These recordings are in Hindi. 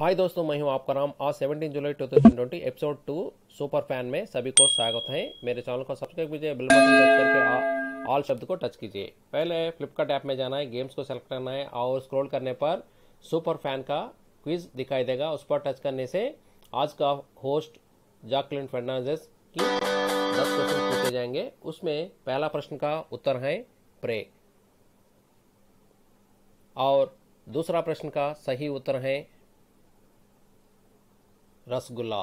हाय दोस्तों मैं हूं आपका नाम आज 17 जुलाई 2020 thousand episode two super fan में सभी को स्वागत है मेरे चैनल को सब्सक्राइब कीजिए बेल बटन प्रेस करके ऑल शब्द को टच कीजिए पहले फ्लिपकार्ट ऐप में जाना है गेम्स को सेलेक्ट करना है और स्क्रॉल करने पर सुपर फैन का क्विज दिखाई देगा उस पर टच करने से आज का होस्ट जॉकलिन फर्नांडेस की दस क्वेश्चन पूछे जाएंगे उसमें पहला प्रश्न का उत्तर है प्रे और दूसरा प्रश्न का सही उत्तर है रसगुल्ला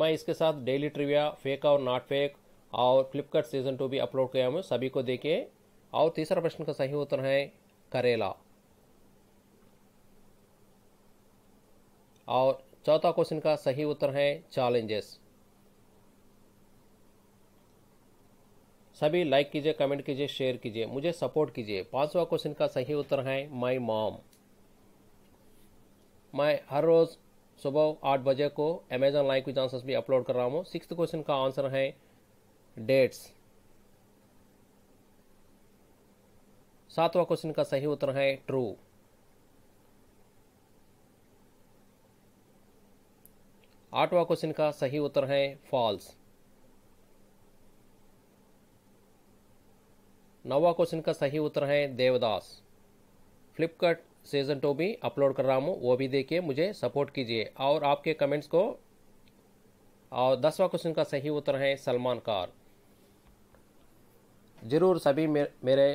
मैं इसके साथ डेली ट्रिविया फेक और नॉट फेक और फ्लिपकार्ट सीजन टू भी अपलोड किया हूँ सभी को देखिए और तीसरा प्रश्न का सही उत्तर है करेला और चौथा क्वेश्चन का सही उत्तर है चैलेंजेस सभी लाइक कीजिए कमेंट कीजिए शेयर कीजिए मुझे सपोर्ट कीजिए पांचवा क्वेश्चन का सही उत्तर है माई मॉम मैं हर रोज़ सुबह आठ बजे को अमेजन लाइव क्विज आंसर भी अपलोड कर रहा हूँ सिक्स क्वेश्चन का आंसर है डेट्स सातवां क्वेश्चन का सही उत्तर है ट्रू आठवां क्वेश्चन का सही उत्तर है फॉल्स नौवा क्वेश्चन का सही उत्तर है देवदास फ्लिपकार्ट सीजन टू भी अपलोड कर रहा हूँ वो भी देखिए मुझे सपोर्ट कीजिए और आपके कमेंट्स को और दसवा क्वेश्चन का सही उत्तर है सलमान कार ज़रूर सभी मेरे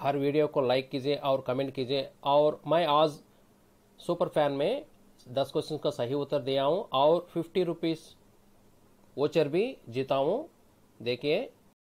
हर वीडियो को लाइक कीजिए और कमेंट कीजिए और मैं आज सुपर फैन में दस क्वेश्चन का सही उत्तर दिया हूँ और फिफ्टी रुपीज़ वोचर भी जीता हूँ देखिए